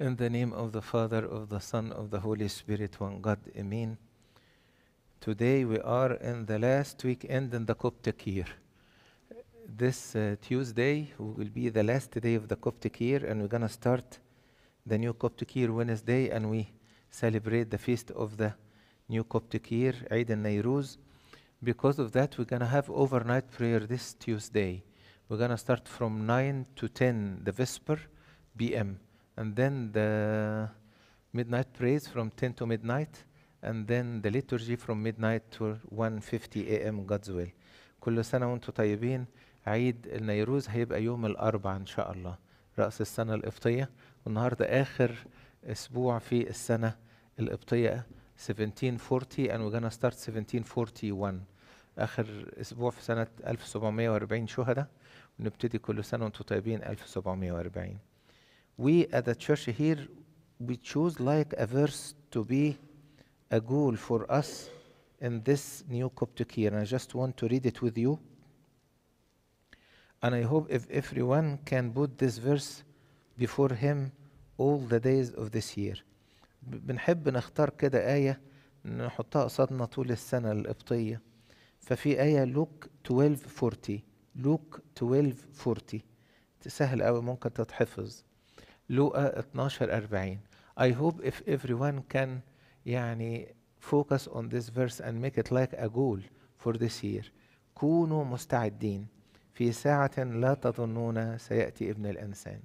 In the name of the Father, of the Son, of the Holy Spirit, one God, Amen. Today we are in the last weekend in the Coptic year. This uh, Tuesday will be the last day of the Coptic year, and we're going to start the new Coptic year Wednesday, and we celebrate the feast of the new Coptic year, Eid al-Nairuz. Because of that, we're going to have overnight prayer this Tuesday. We're going to start from 9 to 10, the Vesper, BM and then the midnight praise from 10 to midnight, and then the liturgy from midnight to 1:50 a.m. God's will. كل سنة وانتم طيبين عيد النيروز هيبقى يوم الأربعاء إن شاء الله رأس السنة القبطية والنهاردة آخر أسبوع في السنة القبطية 1740 and we're gonna start 1741 آخر أسبوع في سنة 1740 شهداء ونبتدي كل سنة وانتم طيبين 1740 we at the church here we choose like a verse to be a goal for us in this new Coptic year. And I just want to read it with you. And I hope if everyone can put this verse before him all the days of this year. بنحب نختار كده آية نحطها قصادنا طول السنة القبطية ففي آية لوك 1240 لوك 1240 سهل قوي ممكن تتحفظ لوقا 12 40 I hope if everyone can يعني focus on this verse and make it like a goal for this year كونوا مستعدين في ساعة لا تظنون سيأتي ابن الإنسان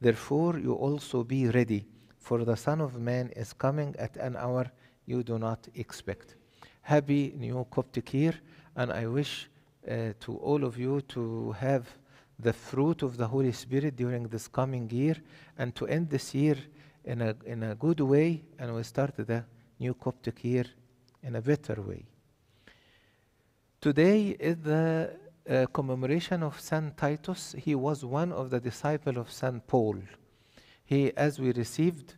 Therefore you also be ready for the Son of Man is coming at an hour you do not expect. Happy new Coptic year and I wish uh, to all of you to have the fruit of the Holy Spirit during this coming year and to end this year in a, in a good way and we start the new Coptic year in a better way. Today is the uh, commemoration of Saint Titus. He was one of the disciples of Saint Paul. He, as we received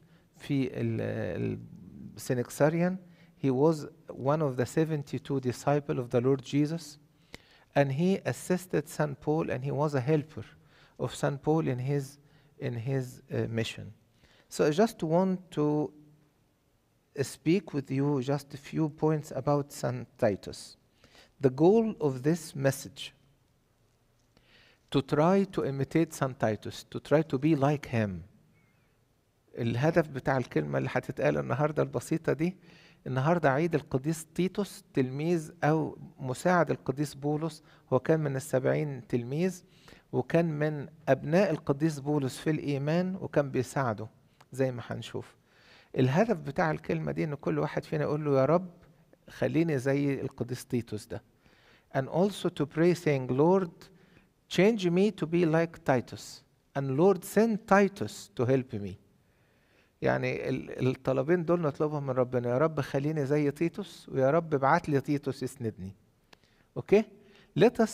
the Synaxarian, he was one of the 72 disciples of the Lord Jesus and he assisted St. Paul and he was a helper of St. Paul in his, in his uh, mission. So I just want to uh, speak with you just a few points about St. Titus. The goal of this message to try to imitate St. Titus, to try to be like him. الهدف بتاع الكلمة اللي هتتقال النهاردة البسيطة دي النهارده عيد القديس تيتوس تلميذ او مساعد القديس بولس هو كان من السبعين تلميذ وكان من ابناء القديس بولس في الايمان وكان بيساعده زي ما هنشوف الهدف بتاع الكلمه دي ان كل واحد فينا يقول له يا رب خليني زي القديس تيتوس ده and also to pray saying Lord change me to be like Titus and Lord send Titus to help me يعني الطلبين دول نطلبهم من ربنا يا رب خليني زي تيتوس ويا رب ابعت لي تيتوس يسندني اوكي let us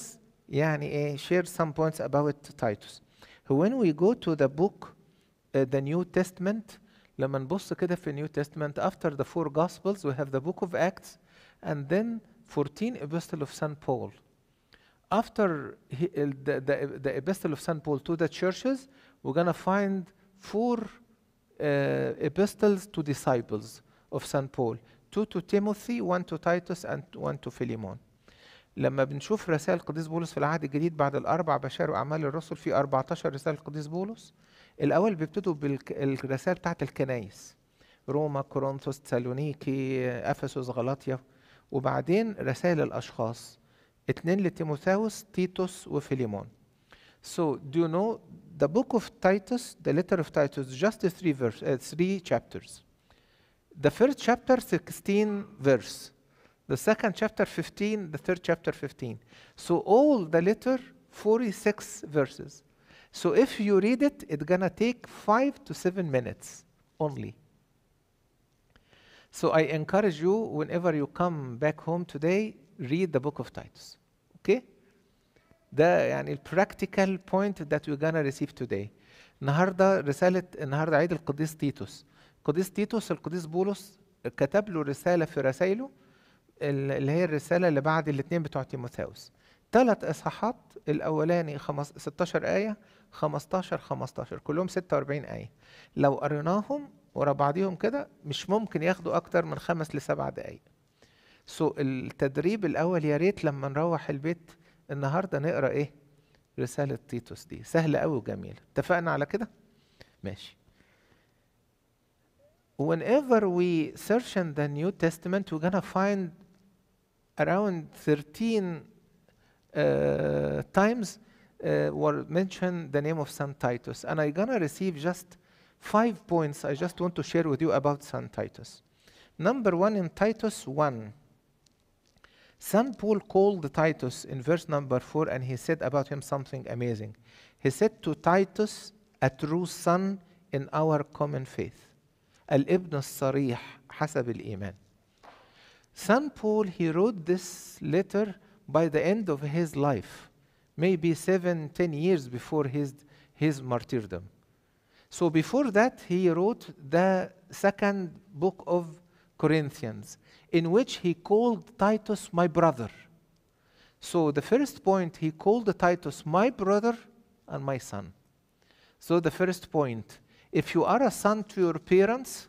يعني ايه share some points about Titus when we go to the book uh, the New Testament لما نبص كده في النيو تestament after the four gospels we have the book of Acts and then 14 epistle of St. Paul after he, the, the, the epistle of St. Paul to the churches we're gonna find four uh, epistles to disciples of St. Paul two to Timothy one to Titus and one to Philemon لما بنشوف رسائل القديس بولس في العهد الجديد بعد الأربع بشر وأعمال الرسل في 14 رسالة القديس بولس الأول بيبتدوا بالرسائل بتاعت الكنايس روما كورنثوس تسالونيكي أفسس غلاطيا وبعدين رسائل الأشخاص اثنين لتيموثاوس تيتوس وفيليمون سو دو نو the book of Titus, the letter of Titus, just three verse, uh, three chapters. The first chapter, 16 verse. The second chapter, 15. The third chapter, 15. So all the letter, 46 verses. So if you read it, it's gonna take five to seven minutes only. So I encourage you, whenever you come back home today, read the book of Titus. Okay? ده يعني البراكتيكال بوينت that وي gonna receive today النهارده رساله النهارده عيد القديس تيتوس القديس تيتوس القديس بولس كتب له رساله في رسائله اللي هي الرساله اللي بعد الاثنين بتوع تيموثاوس ثلاث اصحاحات الاولاني 16 ايه 15 15 كلهم 46 ايه لو قريناهم ورا بعضيهم كده مش ممكن ياخدوا اكتر من خمس لسبع دقائق سو so, التدريب الاول يا ريت لما نروح البيت النهارده نقرا ايه رساله تيتوس دي سهله قوي وجميله اتفقنا على كده ماشي whenever we search in the New Testament, we're gonna find around 13 uh, times uh, were mentioned the name of Saint Titus. And I'm gonna receive just five points I just want to share with you about Saint Titus. Number one in Titus 1. St. Paul called Titus in verse number 4 and he said about him something amazing. He said to Titus, a true son in our common faith. as-sariḥ الصريح حسب iman St. Paul, he wrote this letter by the end of his life, maybe seven, ten years before his, his martyrdom. So before that, he wrote the second book of Corinthians, in which he called Titus my brother. So, the first point, he called Titus my brother and my son. So, the first point, if you are a son to your parents,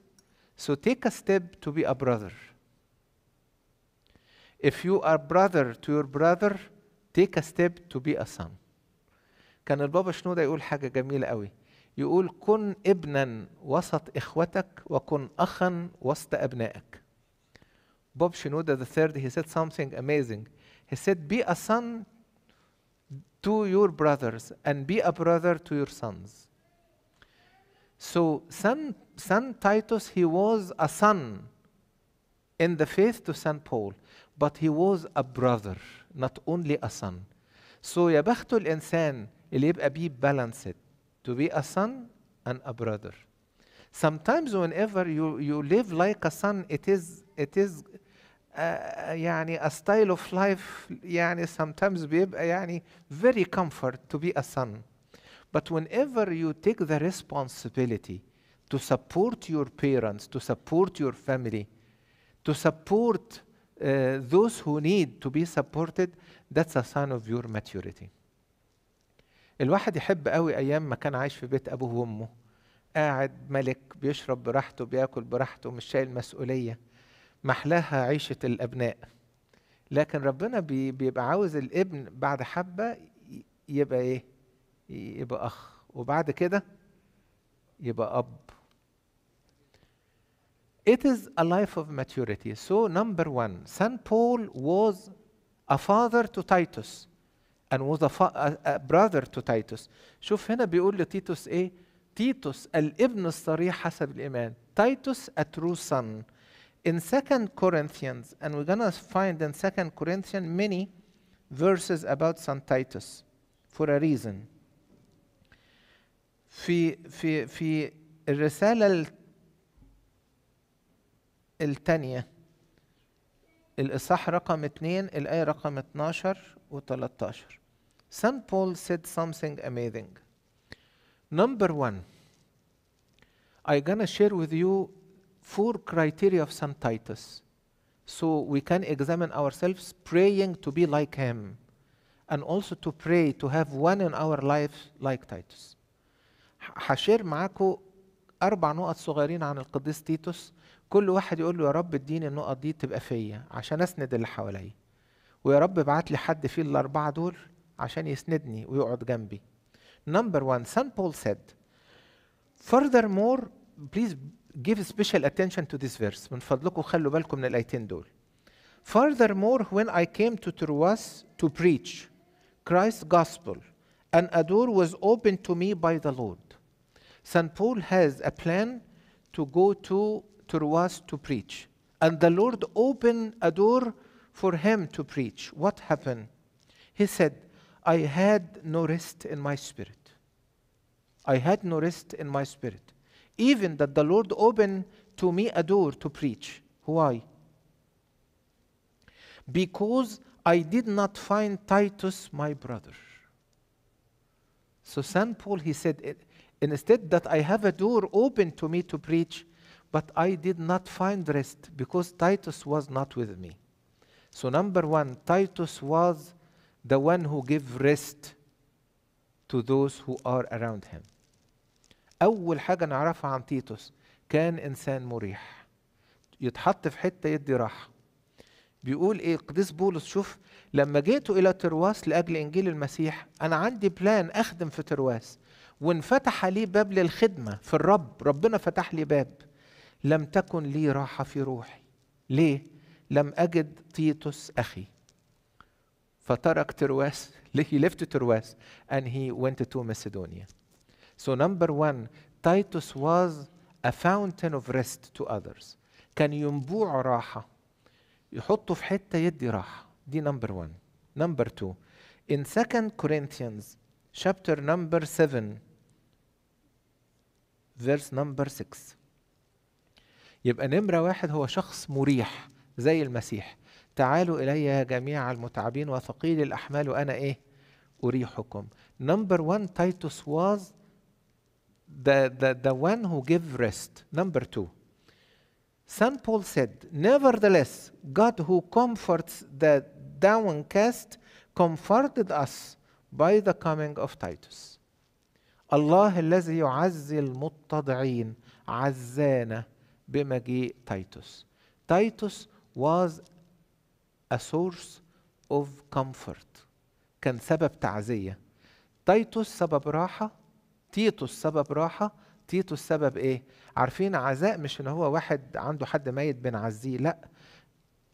so take a step to be a brother. If you are brother to your brother, take a step to be a son. كان البابا شنودة يقول حاجة جميلة قوي يقول كن ابنا وسط اخوتك وكن اخا وسط ابنائك Bob Shinoda the third he said something amazing he said be a son to your brothers and be a brother to your sons so son, son Titus he was a son in the faith to St. Paul but he was a brother not only a son so يا الإنسان اللي يبقى بيه balanced to be a son and a brother. Sometimes whenever you, you live like a son, it is, it is uh, يعني a style of life يعني sometimes بيبقى يعني very comfort to be a son. But whenever you take the responsibility to support your parents, to support your family, to support uh, those who need to be supported, that's a sign of your maturity. الواحد يحب قوي ايام ما كان عايش في بيت ابوه وامه قاعد ملك بيشرب براحته بياكل براحته مش شايل مسؤوليه محلاها عيشه الابناء لكن ربنا بيبقى عاوز الابن بعد حبه يبقى ايه يبقى اخ وبعد كده يبقى اب It is a life of maturity. So number one, St. Paul was a father to Titus. and was a, brother to Titus شوف هنا بيقول لتيتوس ايه تيتوس الابن الصريح حسب الايمان Titus a true son in 2 Corinthians and we're gonna find in 2 Corinthians many verses about son Titus for a reason في في في الرسالة الثانية الإصحاح رقم 2 الآية رقم 12 و 13 St. Paul said something amazing. Number one, I'm going to share with you four criteria of St. Titus so we can examine ourselves praying to be like him and also to pray to have one in our life like Titus. هشير معاكم أربع نقط صغيرين عن القديس تيتوس كل واحد يقول له يا رب اديني النقط دي تبقى فيا عشان أسند اللي حواليا ويا رب ابعت لي حد في الأربعة دول عشان يسندني ويقعد جنبي number one St. Paul said furthermore please give special attention to this verse من فضلكم خلوا بالكم من الآيتين دول furthermore when I came to Troas to preach Christ's gospel an a door was opened to me by the Lord St. Paul has a plan to go to Troas to preach and the Lord opened a door for him to preach. What happened? He said, I had no rest in my spirit. I had no rest in my spirit. Even that the Lord opened to me a door to preach. Why? Because I did not find Titus my brother. So St. Paul, he said, instead that I have a door open to me to preach, but I did not find rest because Titus was not with me. So, number one, Titus was the one who gives rest to those who are around him أول حاجة نعرفها عن تيتوس كان إنسان مريح يتحط في حتة يدي راحة بيقول إيه قديس بولس شوف لما جئت إلى ترواس لأجل إنجيل المسيح أنا عندي بلان أخدم في ترواس وانفتح لي باب للخدمة في الرب ربنا فتح لي باب لم تكن لي راحة في روحي ليه؟ لم أجد تيتوس أخي فترك ترواس he left Troas and he went to Macedonia. So number one, Titus was a fountain of rest to others. كان ينبوع راحة يحطه في حتة يدي راحة دي number one. Number two, in 2 Corinthians chapter number 7 verse number 6 يبقى نمرة واحد هو شخص مريح زي المسيح تعالوا إلي يا جميع المتعبين وثقيل الأحمال وأنا إيه أريحكم number one Titus was the, the, the one who gave rest number two St. Paul said, Nevertheless, God who comforts the downcast comforted us by the coming of Titus. الله الذي يعزي المتضعين عزانا بمجيء تيتوس. تيتوس was a source of comfort كان سبب تعزية تيتوس سبب راحة تيتوس سبب راحة تيتوس سبب ايه عارفين عزاء مش ان هو واحد عنده حد ميت بنعزيه لا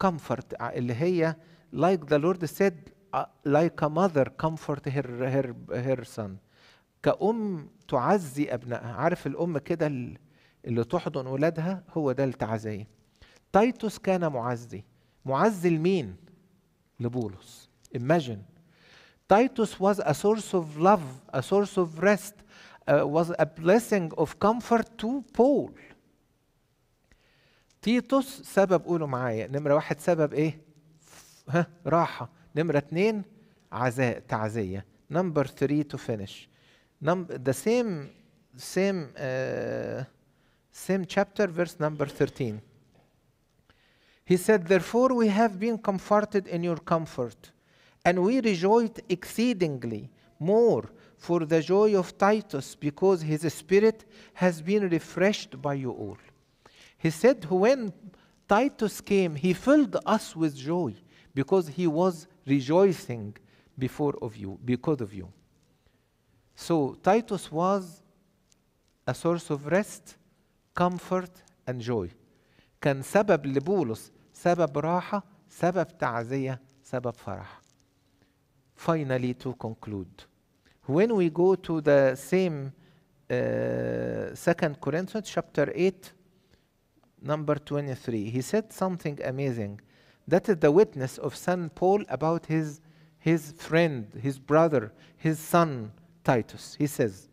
comfort اللي هي like the Lord said uh, like a mother comfort her, her, her son كأم تعزي أبنائها عارف الأم كده اللي تحضن ولادها هو ده التعزية تايتوس كان معزي معزل مين لبولس imagine Titus was a source of love a source of rest uh, was a blessing of comfort to Paul تيتوس سبب قولوا معايا نمرة واحد سبب ايه ها راحة نمرة اتنين عزاء تعزية نمبر ثري تو فينش ذا سيم سيم سيم chapter verse number 13 He said, Therefore, we have been comforted in your comfort, and we rejoiced exceedingly more for the joy of Titus, because his spirit has been refreshed by you all. He said, When Titus came, he filled us with joy because he was rejoicing before of you, because of you. So Titus was a source of rest, comfort, and joy. كان سبب لبولس سبب راحه سبب تعزيه سبب فرح finally to conclude when we go to the same uh, second corinthians chapter 8 number 23 he said something amazing that is the witness of St. Paul about his, his friend, his brother, his son, Titus. He says,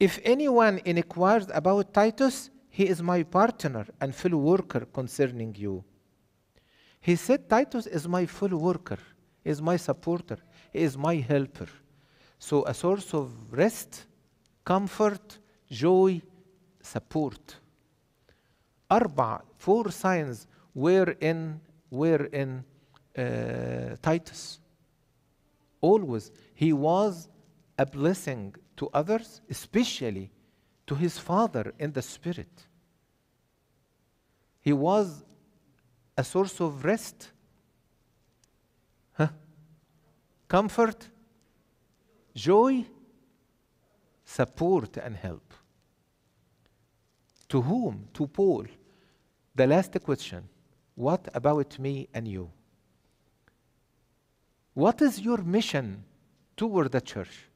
If anyone inquires about Titus, he is my partner and fellow worker concerning you. He said, Titus is my fellow worker, is my supporter, is my helper. So, a source of rest, comfort, joy, support. Arba, four signs were in, were in uh, Titus. Always, he was a blessing to others, especially to his Father in the Spirit. He was a source of rest, huh? comfort, joy, support, and help. To whom? To Paul. The last question What about me and you? What is your mission toward the church?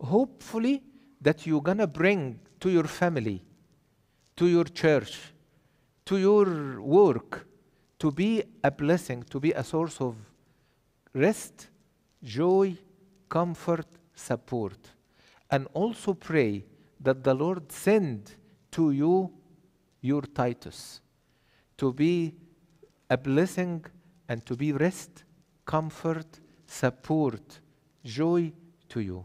Hopefully, that you're going to bring to your family, to your church, to your work, to be a blessing, to be a source of rest, joy, comfort, support. And also pray that the Lord send to you your Titus to be a blessing and to be rest, comfort, support, joy to you.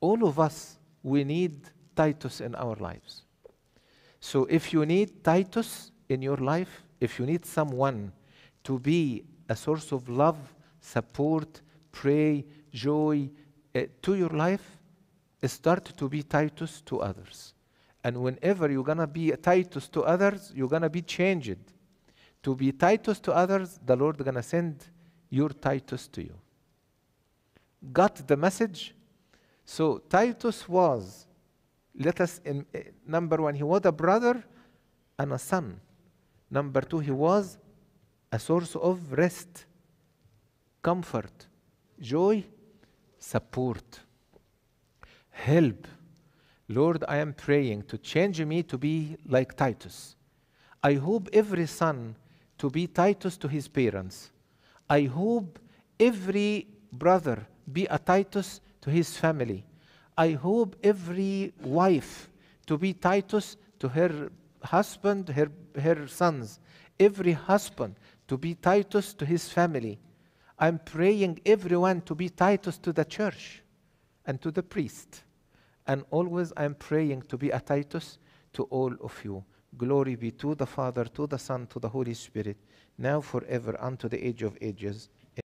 All of us we need Titus in our lives. So if you need Titus in your life, if you need someone to be a source of love, support, pray, joy uh, to your life, eh, start to be Titus to others. And whenever you're going to be Titus to others, you're going to be changed. To be Titus to others, the Lord going to send your Titus to you. Got the message? So Titus was, let us, in, eh, number one, he was a brother and a son. Number two, he was a source of rest, comfort, joy, support, help. Lord, I am praying to change me to be like Titus. I hope every son to be Titus to his parents. I hope every brother be a Titus to his family. I hope every wife to be Titus to her husband, her, her sons, every husband to be Titus to his family. I'm praying everyone to be Titus to the church and to the priest. And always I'm praying to be a Titus to all of you. Glory be to the Father, to the Son, to the Holy Spirit, now forever, unto the age of ages.